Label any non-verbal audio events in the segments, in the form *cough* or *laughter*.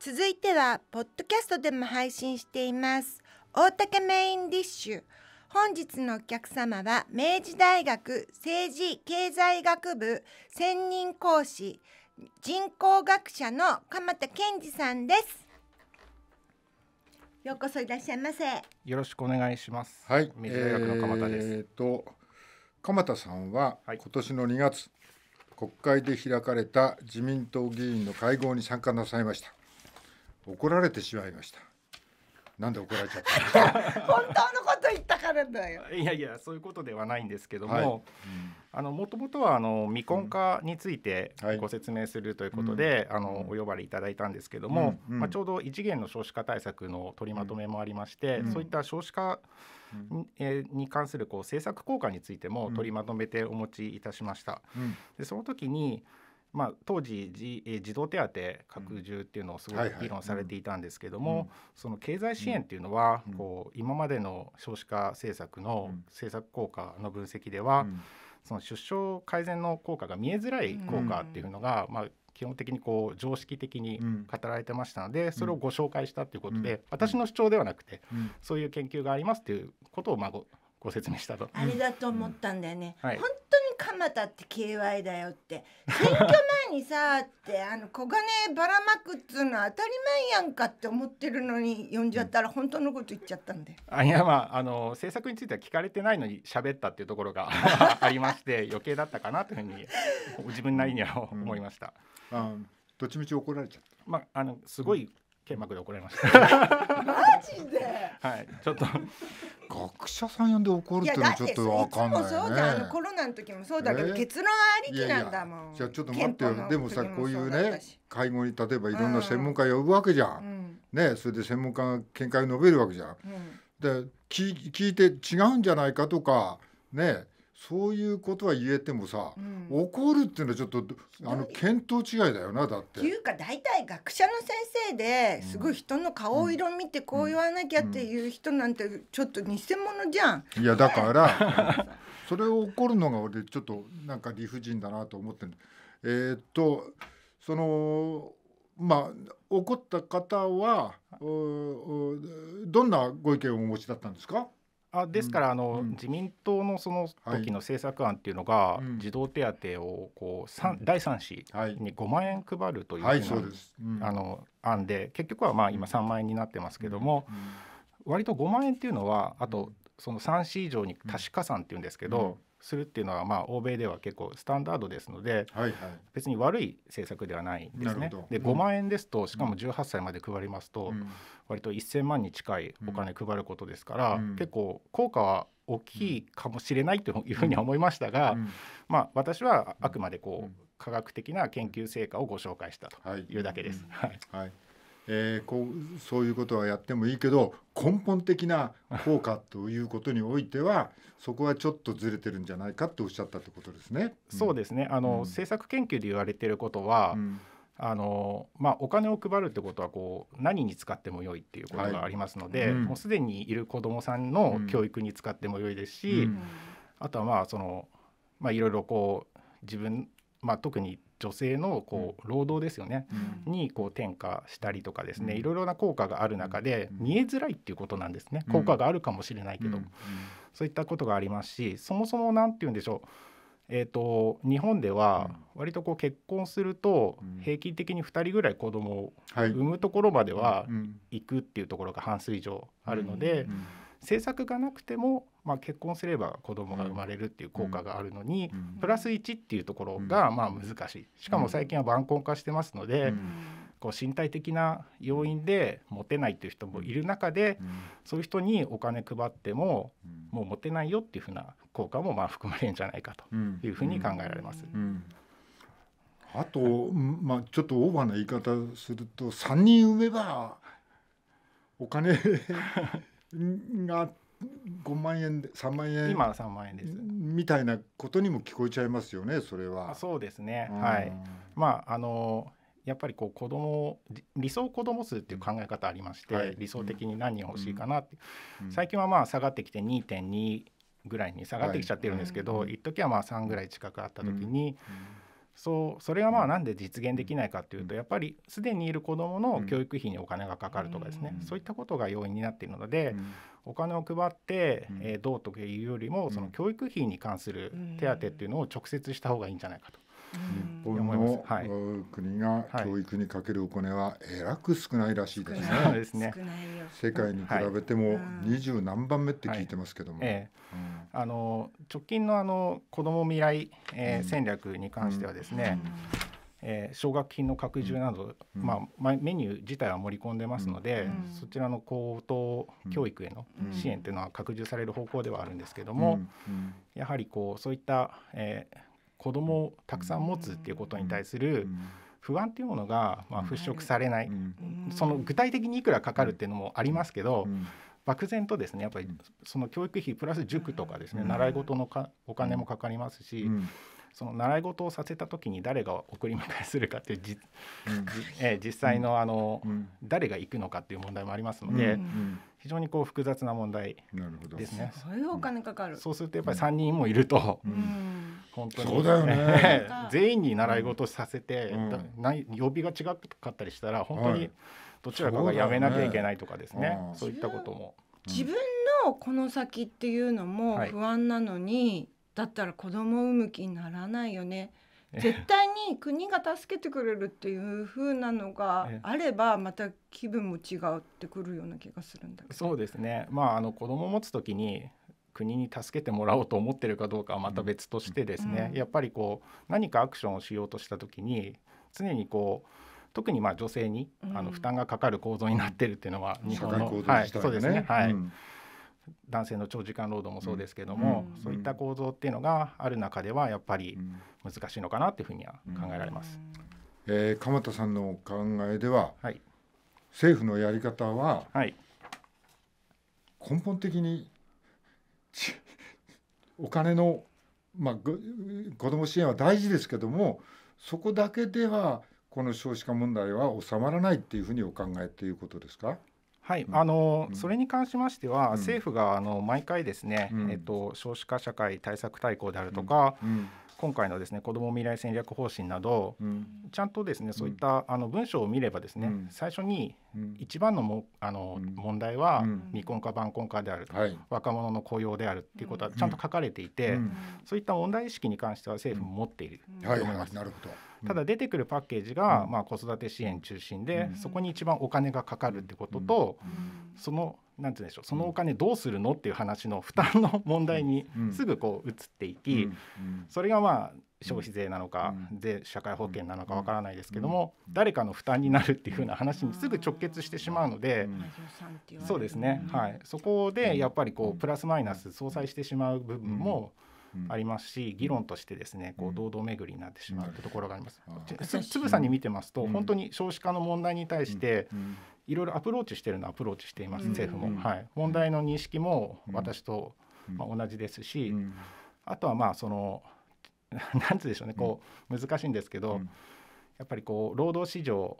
続いてはポッドキャストでも配信しています大竹メインディッシュ本日のお客様は明治大学政治経済学部専任講師人口学者の鎌田健二さんですようこそいらっしゃいませよろしくお願いしますはい明治大学の鎌田です、えー、と鎌田さんは今年の2月、はい、国会で開かれた自民党議員の会合に参加なさいました怒られてしまいましたなんで怒られちゃった *laughs* 本当のこと言ったからだよいやいやそういうことではないんですけども、はいうん、あのもともとはあの未婚化についてご説明するということで、うん、あのお呼ばれいただいたんですけども、うん、まあ、ちょうど一元の少子化対策の取りまとめもありまして、そういった少子化に関するこう政策効果についても取りまとめてお持ちいたしました。でその時にまあ、当時児,、え児童手当拡充っていうのをすごく議論されていたんですけども、その経済支援っていうのは、こう今までの少子化政策の政策効果の分析では、その出生改善の効果が見えづらい効果っていうのが、まあ、基本的にこう常識的に語られてましたので、それをご紹介したということで、私の主張ではなくて、そういう研究がありますということをまあごご説明したと。あれだと思ったんだよね、はい、本蒲田って KY だよって選挙前にさってあの小金ばらまくっつうのは当たり前やんかって思ってるのに呼んじゃったら本当のこと言っちゃったんで、うん、あいやまああの政策については聞かれてないのに喋ったっていうところが *laughs* ありまして余計だったかなというふうに自分なりには思いました。うん、うんどっちみち怒られちゃった。まあ、あのすごい剣幕で怒られました。マジで。はい、ちょっと学者さん呼んで怒るっていうのはちょっとわかんない、ね、いつもそうじゃん、あのコロナの時もそうだけど、結論ありきなんだもん。じゃあちょっと待ってよ。でもさ、こういうね、会合に例えばいろんな専門家呼ぶわけじゃん。うん、ね、それで専門家が見解を述べるわけじゃん。うん、で、聞聞いて違うんじゃないかとか、ね。そういうことは言えてもさ、うん、怒るっていうのはちょっとあの見当違いだよなだって。っていうか大体学者の先生ですごい人の顔色見てこう言わなきゃっていう人なんてちょっと偽物じゃん。いやだから *laughs* それを怒るのが俺ちょっとなんか理不尽だなと思ってえー、っとそのまあ怒った方はどんなご意見をお持ちだったんですかあですからあの、自民党のその時の政策案っていうのが、児童手当をこう三、第3子に5万円配るというふうな、あの案で結局はまあ今3万円になってますけども、割と5万円っていうのはあとその3子以上に多子加算っていうんですけど、するっていうのは、まあ、欧米では結構スタンダードですので、はいはい、別に悪い政策ではないんですね。で5万円ですとしかも18歳まで配りますと、うん、割と1,000万に近いお金配ることですから、うん、結構効果は大きいかもしれないというふうには思いましたが、うん、まあ、私はあくまでこう、科学的な研究成果をご紹介したというだけです。はい、はいえー、こうそういうことはやってもいいけど根本的な効果ということにおいてはそこはちょっとずれてるんじゃないかとおっしゃったってことですね。そうですねあの、うん、政策研究で言われてることは、うんあのまあ、お金を配るってことはこう何に使っても良いっていうことがありますので、はいうん、もうすでにいる子どもさんの教育に使っても良いですし、うん、あとはまあその、まあ、いろいろこう自分、まあ、特に女性のこう労働ですよね、うん、にこう転嫁したりとかですね、うん、いろいろな効果がある中で見えづらいっていうことなんですね、うん、効果があるかもしれないけど、そういったことがありますしそもそも何て言うんでしょうえーと、と日本では割とこう結婚すると平均的に2人ぐらい子供を産むところまでは行くっていうところが半数以上あるので、政策がなくてもまあ、結婚すれば子供が生まれるっていう効果があるのに、プラス1っていうところがまあ難しいしかも最近は晩婚化してますので、こう身体的な要因でモテないっていう人もいる中で、そういう人にお金配っても、もうモテないよっていうふうな効果もまあ含まれるんじゃないかというふうに考えられます。あと、まあ、ちょっとオーバーな言い方すると3人産めばお金が *laughs* 5万円で3万円今三万円ですみたいなことにも聞こえちゃいますよねそれはそうですね、うん、はいまああのやっぱりこう子供理想子供数っていう考え方ありまして、はい、理想的に何人欲しいかなって、うん、最近はまあ下がってきて2.2ぐらいに下がってきちゃってるんですけど、はい、うん、一時はまあ3ぐらい近くあった時に、うんそうそれがまあなんで実現できないかっていうとやっぱりすでにいる子どもの教育費にお金がかかるとかですね、そういったことが要因になっているので、お金を配って、えどうというよりもその教育費に関する手当っていうのを直接した方がいいんじゃないかと。日本の、はい、国が教育にかけるお金はえらく少ないらしいですね。い、ですね世界に比べても二十何番目って聞いてますけども。あの直近のあの子ども未来、えー、戦略に関してはですね、奨、え学金の拡充など、うん、まあ、メニュー自体は盛り込んでますので、そちらの高等教育への支援というのは拡充される方向ではあるんですけども、やはりこうそういった、えー子供をたくさん持つっていうことに対する不安っていうものがま払拭されない、その具体的にいくらかかるっていうのもありますけど、漠然とですねやっぱりその教育費プラス塾とかですね、習い事のかお金もかかりますし。その習い事をさせた時に誰が送り迎えするかってじ、うん、*laughs* え実際のあの、うん、誰が行くのかっていう問題もありますので、うんうん、非常にこう複雑な問題ですね。そういお金かかる、そうするとやっぱり3人もいると、うん、本当に、ね、*laughs* 全員に習い事させて、うん、曜日が違かったりしたら本当にどちらかがやめなきゃいけないとかですね、はい、そういったことも。自分のこの先っていうのも不安なのに、はい、だったら子供産む気にならないよね。絶対に国が助けてくれるっていう風なのがあればまた気分も違うってくるような気がするんだけどそうですねまああの子供持つ時に国に助けてもらおうと思ってるかどうかはまた別としてですね、うん、やっぱりこう何かアクションをしようとした時に常にこう特にまあ女性に、あの負担がかかる構造になってるっていうのは日本の、うん、はい、そうですねはい、男性の長時間労働もそうですけども、うん、そういった構造っていうのがある中ではやっぱり難しいのかなっていうふうには考えられます。うん、えー、鎌田さんのお考えでは、はい、政府のやり方は、はい、根本的にお金の、まあ、子ども支援は大事ですけどもそこだけではこの少子化問題は収まらないっていうふうにお考えということですかはい、あの、うん、それに関しましては、うん、政府があの毎回ですね、うん、えっと、少子化社会対策大綱であるとか、今回のですね子ども未来戦略方針など、ちゃんとですねそういった、あの文章を見ればですね、最初に一番のもあの、問題は、未婚化晩婚化である、はい、若者の雇用であるっていうことはちゃんと書かれていて、そういった問題意識に関しては政府も持っていると思います。はいはい、なるほどただ出てくるパッケージが、まあ、子育て支援中心で、そこに一番お金がかかるってことと、そのなんてうんでしょうそのお金どうするのっていう話の負担の問題にすぐこう移っていき、それがまあ消費税なのか、税社会保険なのかわからないですけども、誰かの負担になるっていうふうな話にすぐ直結してしまうので、そうですね、はい、そこでやっぱりこうプラスマイナス相殺してしまう部分も、うんありますし、うん、議論としてですねこう堂々巡りになってしまうところがあります。つぶさに見てますと、本当に少子化の問題に対して、いろいろアプローチしてるのアプローチしています、政府も、はい、問題の認識も私と、まあ、同じですし、あとはまあその何 *laughs* ん言うでしょうねこう難しいんですけど、やっぱりこう労働市場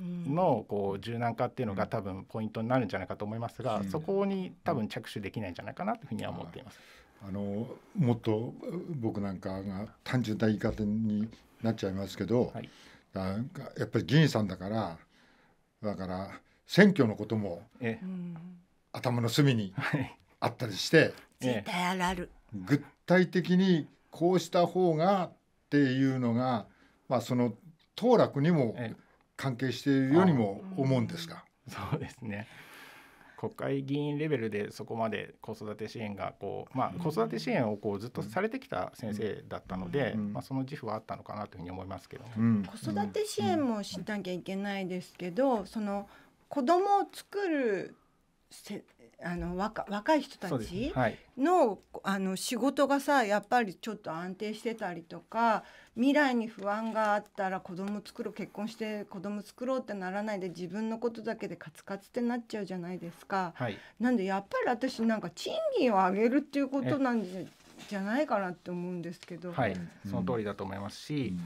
のこう柔軟化っていうのが多分ポイントになるんじゃないかと思いますが、そこに多分着手できないんじゃないかなというふうには思っています。あのもっと僕なんかが単純な言い方になっちゃいますけど、はい、なんかやっぱり議員さんだからだから選挙のことも頭の隅にあったりして、絶対ある具体的にこうした方がっていうのが、まあ、その当落にも関係しているようにも思うんですが。そうですね国会議員レベルでそこまで子育て支援がこう、まあ、子育て支援をこうずっとされてきた先生だったので、まあ、その自負はあったのかなというふうに思いますけど、うん、子育て支援もしなきゃいけないですけど、その子供を作るせあの若若い人たちの,、はい、あの仕事がさやっぱりちょっと安定してたりとか未来に不安があったら子供作ろう結婚して子供作ろうってならないで自分のことだけでカツカツってなっちゃうじゃないですか、はい、なんでやっぱり私なんか賃金を上げるっていうことなんじゃないかなって思うんですけど、はい、その通りだと思いますし、うん、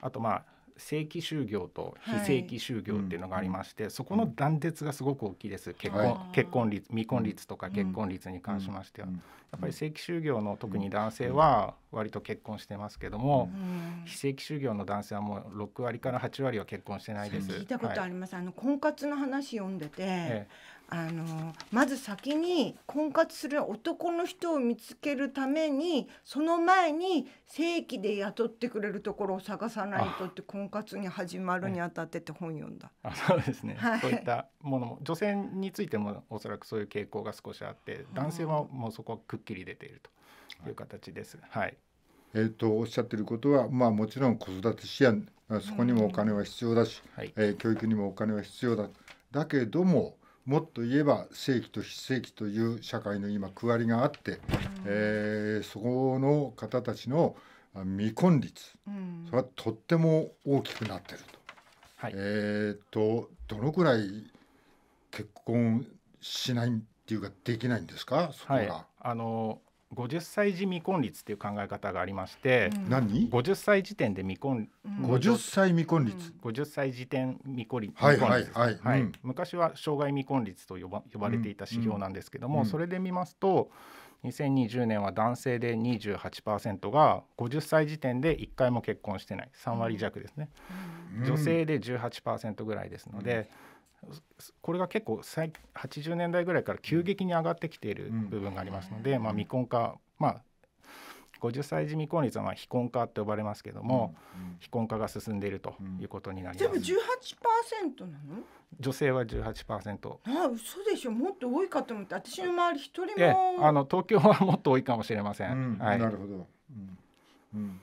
あとまあ正規就業と非正規就業っていうのがありまして、はい、そこの断絶がすごく大きいです結婚はい、結婚率未婚率とか結婚率に関しましては、うん、やっぱり正規就業の特に男性は割と結婚してますけども、うん、非正規就業の男性はもう6割から8割は結婚してないです。聞いたことあります、はい、あの婚活の話読んでて、ええあのまず先に婚活する男の人を見つけるためにその前に正規で雇ってくれるところを探さないとって婚活に始まるにあたってって本読んだ。あそうですね、はい、そういったものも女性についてもおそらくそういう傾向が少しあって男性はもうそこはくっきり出ているという形です。はい、えーと、とおっしゃってることは、まあ、もちろん子育て支援そこにもお金は必要だし、うん、はいえー、教育にもお金は必要だだけどももっと言えば正規と非正規という社会の今区割りがあって、えー、そこの方たちの未婚率、それはとっても大きくなってると。はい、えっ、とどのくらい結婚しないっていうかできないんですかそこが、はい、あの50歳時未婚率っていう考え方がありまして、うん、何50歳時点で未婚、うん、50歳未婚率50歳時点未婚率はいはいはい、はいうん、昔は障害未婚率と呼ば呼ばれていた指標なんですけども、うん、それで見ますと2020年は男性で28%が50歳時点で1回も結婚してない3割弱ですね、女性で18%ぐらいですので、うんこれが結構80年代ぐらいから急激に上がってきている部分がありますので、まあ、未婚化、まあ、50歳児未婚率はまあ非婚化と呼ばれますけども、うんうん、非婚化が進んでいるということになります。うん、でも18%なの？女性は18%。ああ嘘でしょ。もっと多いかと思って、私の周り一人も。あの東京はもっと多いかもしれません。うんはい、なるほど。うん。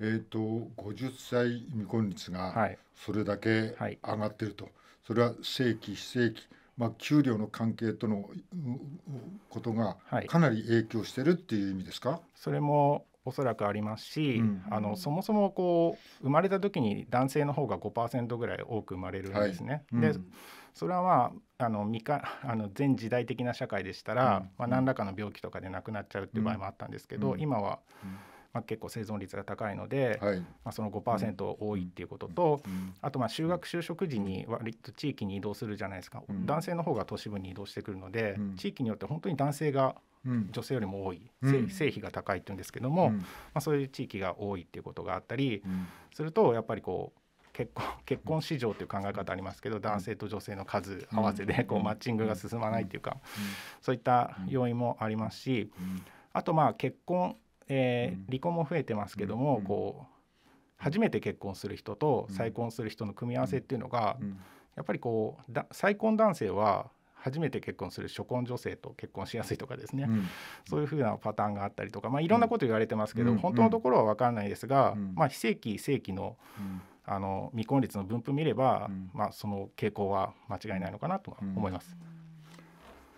えっ、ー、と50歳未婚率がそれだけ上がってると。はいはいそれは正規非正規まあ、給料の関係とのことがかなり影響してるっていう意味ですか、はい、それもおそらくありますし、うん、あのそもそもこう生まれた時に男性の方が5%ぐらい多く生まれるんですね。はいうん、でそれはまああのかあの全時代的な社会でしたら、うん、まあ、何らかの病気とかで亡くなっちゃうっていう場合もあったんですけど、今は。うんまあ、結構生存率が高いので、はい、まあ、その5%多いっていうことと、うん、あとまあ就学就職時に割と地域に移動するじゃないですか、うん、男性の方が都市部に移動してくるので、地域によって本当に男性が女性よりも多い、性比が高いっていうんですけども、まあ、そういう地域が多いっていうことがあったりするとやっぱりこう結婚 *laughs* 結婚市場という考え方ありますけど、男性と女性の数合わせでこうマッチングが進まないというか、そういった要因もありますし、あとまあ結婚えー、離婚も増えてますけども、こう初めて結婚する人と再婚する人の組み合わせっていうのが、やっぱりこう再婚男性は初めて結婚する初婚女性と結婚しやすいとかですね、うん、そういうふうなパターンがあったりとか、まあ、いろんなこと言われてますけど、うん、本当のところは分からないですが、うん、まあ、非正規正規の,、あの未婚率の分布見れば、まあ、その傾向は間違いないのかなと思います。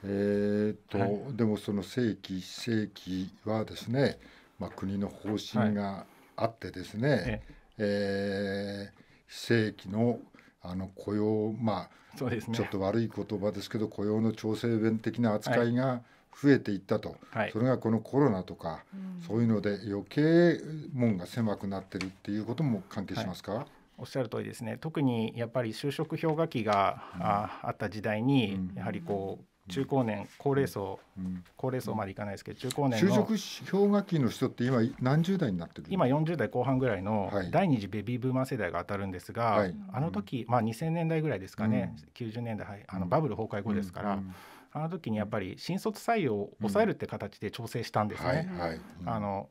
えーと、はい、でもその正規正規はですねまあ、国の方針があってですね、はい、えー、非正規のあの雇用まあ、ね、ちょっと悪い言葉ですけど雇用の調整弁的な扱いが増えていったと、はい、それがこのコロナとか、うん、そういうので余計門が狭くなってるっていうことも関係しますか、はい、おっしゃる通りですね特にやっぱり就職氷河期が、ああった時代に、やはりこう中高年高齢層、うん、高齢層までいかないですけど中高年の就職氷河期の人って今何十代になってる今40代後半ぐらいの第二次ベビーブーマー世代が当たるんですが、はい、あの時、まあ、2000年代ぐらいですかね、うん、90年代、はい、あのバブル崩壊後ですから。うんあの時にやっぱり新卒採用を抑えるって形で調整したんですね。はい、あの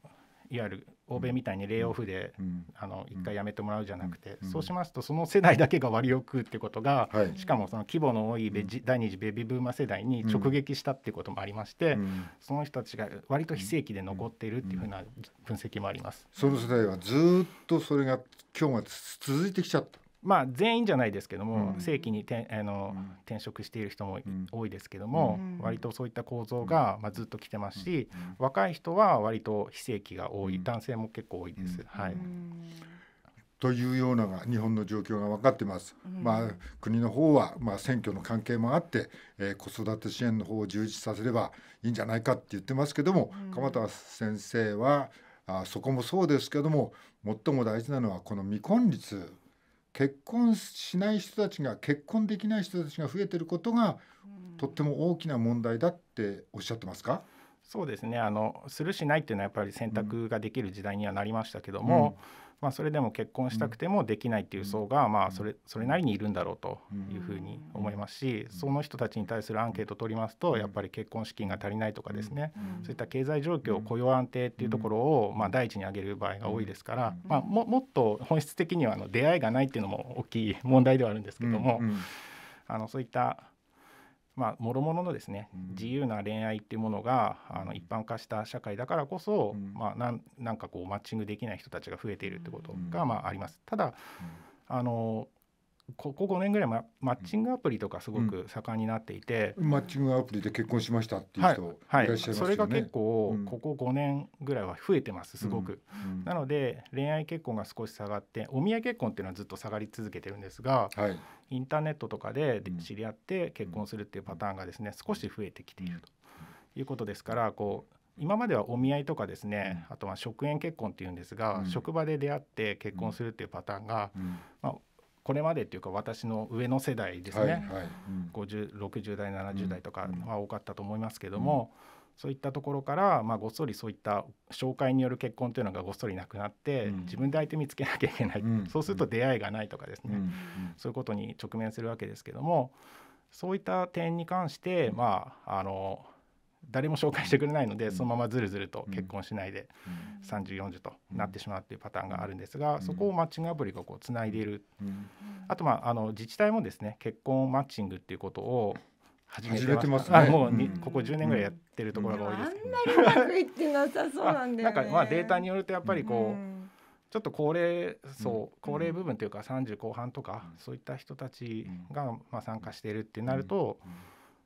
いわゆる欧米みたいにレイオフで、あの1回やめてもらうじゃなくて、そうしますとその世代だけが割を食うってことが、しかもその規模の多いベジ、第二次ベビーブーマー世代に直撃したってこともありまして、その人たちが割と非正規で残っているっていうふうな分析もあります。その世代はずっとそれが今日まで続いてきちゃったまあ、全員じゃないですけども、うん、正規にてあの、うん、転職している人も多いですけども、うん、割とそういった構造が、まあ、ずっと来てますし、若い人は割と非正規が多い、男性も結構多いです。はいというような日本の状況が分かってます。まあ、国の方は、まあ、選挙の関係もあって、えー、子育て支援の方を充実させればいいんじゃないかって言ってますけども、鎌田先生はあそこもそうですけども最も大事なのはこの未婚率結婚しない人たちが結婚できない人たちが増えてることがとっても大きな問題だっておっしゃってますかそうですねあのするしないっていうのはやっぱり選択ができる時代にはなりましたけども、うんまあ、それでも結婚したくてもできないっていう層が、まあ、それそれなりにいるんだろうというふうに思いますしその人たちに対するアンケートを取りますとやっぱり結婚資金が足りないとかですねそういった経済状況雇用安定っていうところを、まあ、第一に挙げる場合が多いですから、まあ、ももっと本質的にはあの出会いがないっていうのも大きい問題ではあるんですけども、あのそういったまあ、諸々のですね、自由な恋愛っていうものがあの一般化した社会だからこそ、まあ、なんなんかこうマッチングできない人たちが増えているってことが、まあ、あります。ただ、あのここ5年ぐらいマッチングアプリとかすごく盛んになっていて、うん、マッチングアプリで結婚しましたっていう人いらっしゃいます、ねはいはい、それが結構、ここ5年ぐらいは増えてますすごく、うん、なので恋愛結婚が少し下がってお見合い結婚っていうのはずっと下がり続けてるんですが、はい、インターネットとかで知り合って結婚するっていうパターンがですね少し増えてきているということですからこう今まではお見合いとかですね、あとは職縁結婚っていうんですが、職場で出会って結婚するっていうパターンが、まあ、これまでっていうか私の上の世代ですね、はいはいうん、5060代70代とかは多かったと思いますけども、うん、そういったところから、まあ、ごっそりそういった紹介による結婚というのがごっそりなくなって、うん、自分で相手見つけなきゃいけない、うん、そうすると出会いがないとかですね、そういうことに直面するわけですけどもそういった点に関して、まああの誰も紹介してくれないのでそのままずるずると結婚しないで3040となってしまうっていうパターンがあるんですがそこをマッチングアプリがこうつないでいるあとまああの自治体もですね結婚マッチングっていうことを始めてます、ね、もううん、ここ10年ぐらいやってるところが多いです、ね、あんまりうまくいってなさそうなんで、ね、なんかまあデータによるとやっぱりこう、うん、ちょっと高齢そうん、高齢部分というか30後半とか、そういった人たちがまあ参加しているってなると、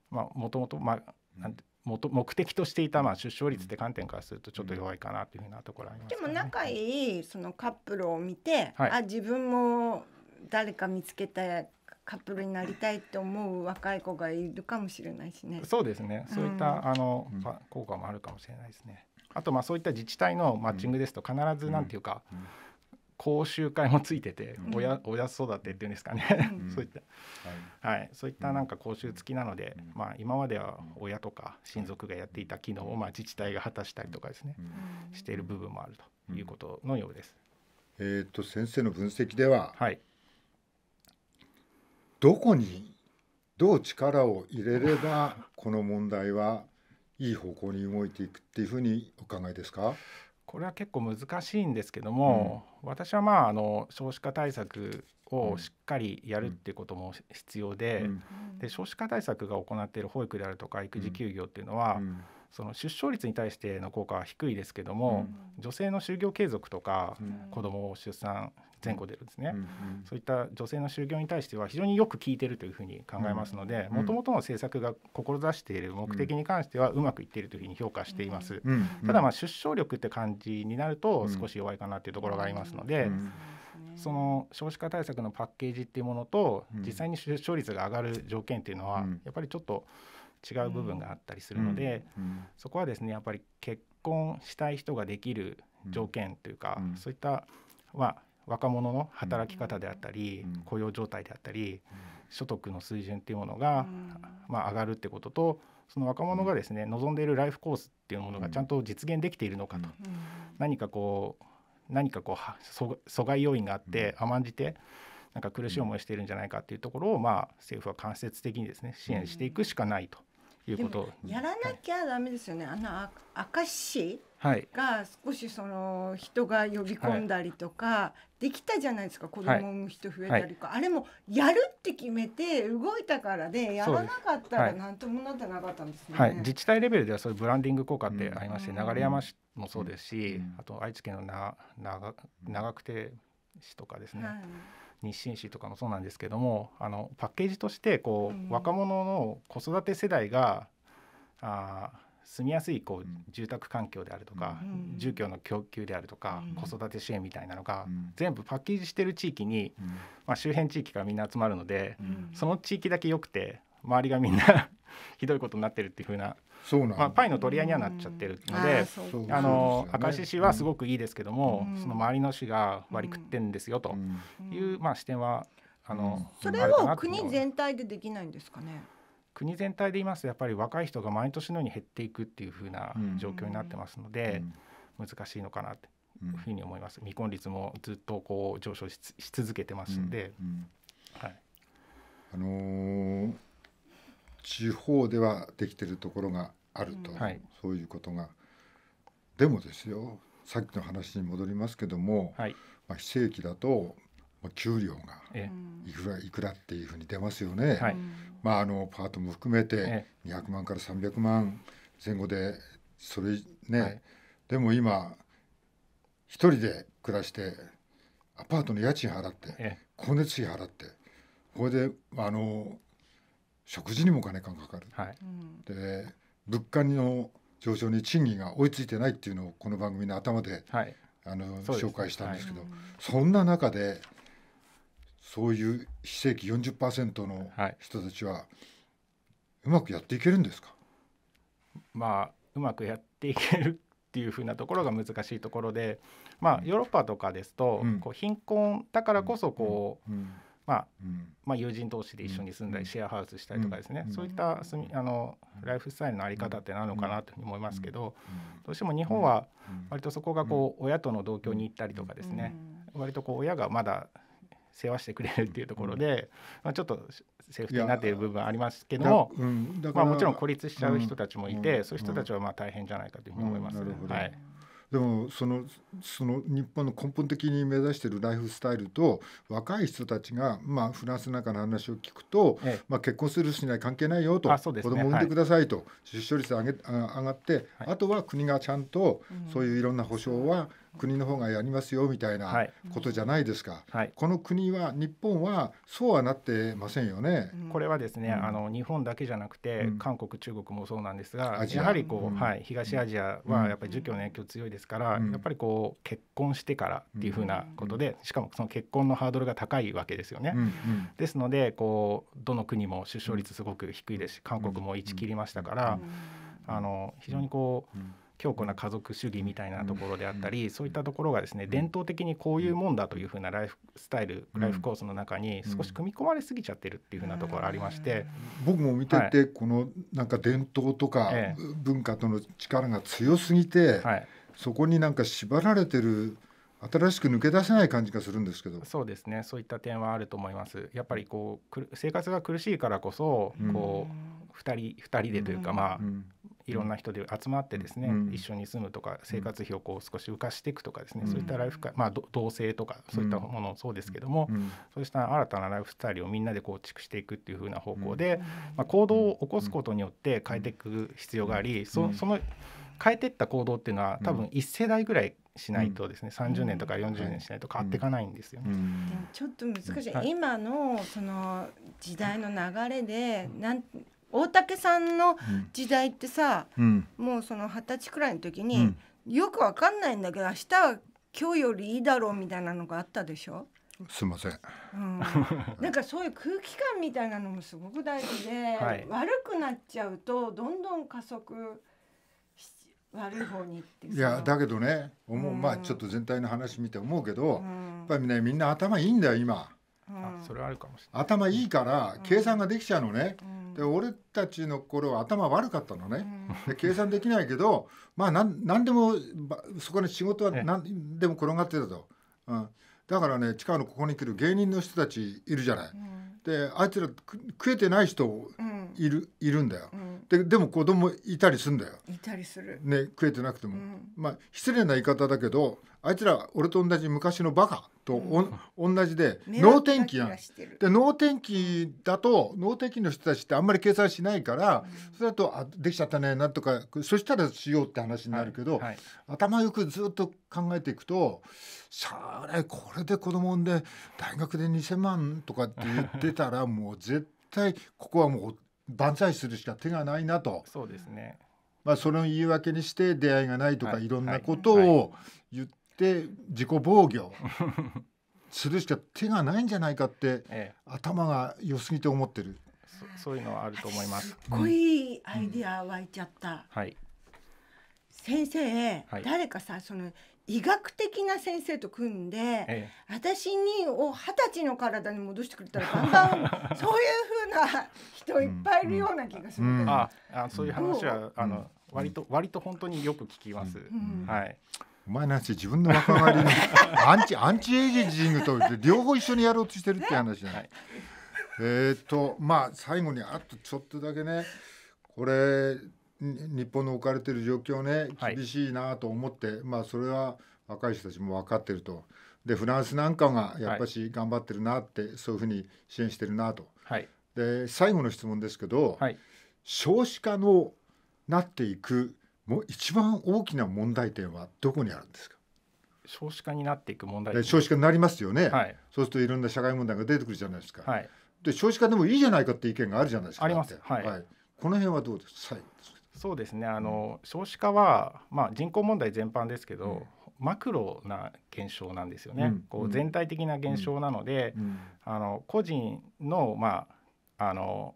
まあもともとまあなんて目的としていたまあ出生率って観点からするとちょっと弱いかなというふうなところあります、ね、でも仲いいそのカップルを見て、はい、あ自分も誰か見つけたカップルになりたいと思う若い子がいるかもしれないしね。そうですね。そういった、うん、あの、効果もあるかもしれないですね。あとまあそういった自治体のマッチングですと必ずなんていうか。うん講習会もついてて、うん、親親育てっていうんですかね、うん、*laughs* そういった、はい、はい、そういったなんか講習付きなので、まあ、今までは親とか親族がやっていた機能をまあ自治体が果たしたりとかですね、している部分もあるということのようです。えー、と先生の分析では、はい、どこにどう力を入れればこの問題はいい方向に動いていくっていうふうにお考えですかこれは結構難しいんですけども、うん、私はまああの少子化対策をしっかりやるっていうことも必要でうん、で少子化対策が行っている保育であるとか育児休業っていうのは、その出生率に対しての効果は低いですけども、女性の就業継続とか、子どもを出産前後でですね、そういった女性の就業に対しては非常によく効いてるというふうに考えますのでもともとの政策が志している目的に関してはうまくいっているというふうに評価しています、ただまあ出生力って感じになると少し弱いかなというところがありますので。その少子化対策のパッケージっていうものと実際に出生率が上がる条件っていうのはやっぱりちょっと違う部分があったりするので、そこはですねやっぱり結婚したい人ができる条件というか、そういった、まあ、若者の働き方であったり、雇用状態であったり、所得の水準っていうものが、まあ、上がるってこととその若者がですね、望んでいるライフコースっていうものがちゃんと実現できているのかと、何かこう何かこう阻害要因があって甘んじてなんか苦しい思いしているんじゃないかっていうところを、まあ、政府は間接的にですね支援していくしかないと。いうことやらなきゃダメですよね、はい、あの明石市が少しその人が呼び込んだりとか、はい、できたじゃないですか子供産む人増えたりとか、はい、あれもやるって決めて動いたからでやらなかったら何ともなってなかったんですね、はい、自治体レベルではそういうブランディング効果ってありまして、うん、流山市もそうですし、うん、あと愛知県のな長長久手市とかですね。日清市とかもそうなんですけどもあのパッケージとしてこう、うん、若者の子育て世代があ住みやすいこう住宅環境であるとか、うん、住居の供給であるとか、うん、子育て支援みたいなのが、全部パッケージしてる地域に、まあ、周辺地域からみんな集まるので、その地域だけ良くて周りがみんなひどいことになってるっていうふうなそうなまあ、パイの取り合いにはなっちゃってるので、うあの、明石市はすごくいいですけども、うん、その周りの市が割り食ってんですよという、うん、まあ、視点はあの、それを国全体でできないんですかね国全体で言いますとやっぱり若い人が毎年のように減っていくっていうふうな状況になってますので、難しいのかなというふうに思います未婚率もずっとこう上昇し続けてますんで、はい、あのー地方ではできてるところがあると、うんはい、そういうことがでもですよさっきの話に戻りますけども、はい、まあ、非正規だと、まあ、給料がいくらいくらっていうふうに出ますよね、はい、まあ、あのパートも含めて200万から300万前後でそれね、でも今一人で暮らしてアパートの家賃払って光熱費払ってこれであの食事にもお金がかかる、はい、で物価の上昇に賃金が追いついてないっていうのをこの番組の頭で、はい、あの、ね、紹介したんですけど、はい、そんな中でそういう非正規40%の人たちは、うまくやっていけるんですかまあうまくやっていけるっていうふうなところが難しいところで、まあ、ヨーロッパとかですと、うん、こう貧困だからこそこう、うんうんまあ、うん、まあ、友人同士で一緒に住んだりシェアハウスしたりとかですね、うん、そういったすみあのライフスタイルの在り方ってなのかなと思いますけど、どうしても日本は割とそこがこう親との同居に行ったりとかですね、割とこう親がまだ世話してくれるっていうところで、まあ、ちょっとセーフティーになっている部分ありますけども、うん、まあ、もちろん孤立しちゃう人たちもいて、そういう人たちはまあ大変じゃないかというふうに思います。はいでもそのその日本の根本的に目指しているライフスタイルと若い人たちが、まあ、フランスなんかの話を聞くと、ええ、まあ、結婚するしない関係ないよと、ね、子供産んでくださいと、はい、出生率上げ上がって、はい、あとは国がちゃんとそういういろんな保障は国の方がやりますよみたいなことじゃないですか、はい、この国は日本はそうはなってませんよね。これはですね、うん、あの日本だけじゃなくて、韓国中国もそうなんですがやはりこう、はい、東アジアはやっぱり儒教の影響強いですから、やっぱりこう結婚してからっていうふうなことで、しかもその結婚のハードルが高いわけですよね。ですのでこうどの国も出生率すごく低いですし韓国も1切りましたから、あの非常にこう。強固な家族主義みたいなところであったり、そういったところがですね伝統的にこういうもんだというふうなライフスタイル、ライフコースの中に少し組み込まれすぎちゃってるっていうふうなところありまして、僕も見てて、このなんか伝統とか文化との力が強すぎて、はい、そこになんか縛られてる。新しく抜け出せない感じがするんですけどそうですねそういった点はあると思いますやっぱりこう生活が苦しいからこそ、うん、こう2人2人でというか、まあ、うんいろんな人で集まってですね、うん、一緒に住むとか生活費をこう少し浮かしていくとかですね、うん、そういったライフか、まあ、同棲とかそういったものそうですけども、うん、そうした新たなライフスタイルをみんなで構築していくっていうふうな方向で、まあ、行動を起こすことによって変えていく必要があり、そその変えていった行動っていうのは多分1世代ぐらいしないとですね、うん、30年とか40年しないと変わっていかないんですよね。うん、ちょっと難しい、はい、今のその時代の流れでなん大竹さんの時代ってさ、うん、もうその二十歳くらいの時に、うん、よくわかんないんだけど明日は今日よりいいだろうみたいなのがあったでしょすいません、うん、*laughs* なんかそういう空気感みたいなのもすごく大事で、はい、悪くなっちゃうとどんどん加速悪い方にっていやだけどね思う、うん、まあちょっと全体の話見て思うけど、うん、やっぱりねみんな頭いいんだよ今、うん、それあるかもしれない頭いいから計算ができちゃうのね、うんで俺たちの頃は頭悪かったのね、で計算できないけどまあ何何でもそこに仕事は何でも転がってたと、うん、だからね地下のここに来る芸人の人たちいるじゃない、であいつら食えてない人いる,、いるんだよ、ででも子供いたりすんだよいたりする、ね、食えてなくても、まあ失礼な言い方だけどあいつら俺と同じ昔のバカとお、同じで能天気やんで能天気だと能天気の人たちってあんまり計算しないから、それだとあできちゃったねなんとかそしたらしようって話になるけど、頭よくずっと考えていくとしゃあれこれで子供産んで大学で2,000万とかって言ってたらもう絶対ここはもう万歳するしか手がないなと。そうですね。まあそれを言い訳にして出会いがないとか、い、ろんなことを言って自己防御するしか手がないんじゃないかって、頭が良すぎて思ってる。そそういうのはあると思います。すごいアイディア湧いちゃった。うん、はい。先生、はい、誰かさその医学的な先生と組んで、ええ、私にを二十歳の体に戻してくれたらだんだんそういうふうな人いっぱいいるような気がする、うんうん、ああそういう話はあの、割と割と本当によく聞きます、うんうん、はい。お前なんて自分の若返りに *laughs* アンチアンチエイジングと両方一緒にやろうとしてるって話じゃない。えっ、とまあ最後にあとちょっとだけねこれ日本の置かれている状況ね厳しいなと思って、はい、まあそれは若い人たちも分かってるとでフランスなんかがやっぱし頑張ってるなって、はい、そういうふうに支援してるなと、はい、で最後の質問ですけど、少子化のなっていくもう一番大きな問題点はどこにあるんですか少子化になっていく問題少子化になりますよね、そうするといろんな社会問題が出てくるじゃないですか、で少子化でもいいじゃないかって意見があるじゃないですかありますはい、この辺はどうですか最後ですそうですねあの、少子化は、まあ、人口問題全般ですけど、マクロな現象なんですよね、こう全体的な現象なので、あの個人の,、まあ、あの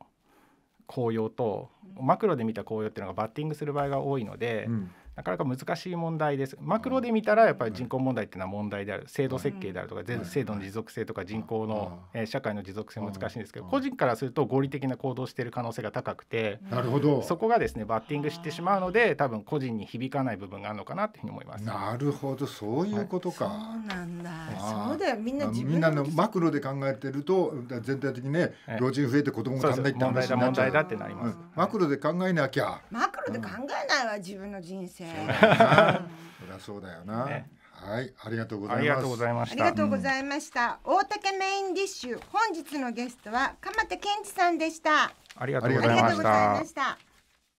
紅葉とマクロで見た紅葉っていうのがバッティングする場合が多いので、なかなか難しい問題ですマクロで見たらやっぱり人口問題っていうのは問題である制度設計であるとか制度の持続性とか人口の、え社会の持続性難しいんですけど個人からすると合理的な行動している可能性が高くてなるほどそこがですねバッティングしてしまうので多分個人に響かない部分があるのかなというふうに思いますなるほどそういうことか、はい、そうなんだそうだよみんな自分みんなのマクロで考えてると全体的にね老人増えて子供が足んないって話になっちゃう問題だってなります、うん、マクロで考えなきゃマクロで考えないは自分の人生せそりゃそうだよな。はい、ありがとうございます。ありがとうございました。ありがとうございました。うん、大竹メインディッシュ、本日のゲストは鎌田健一さんでした。ありがとうございました。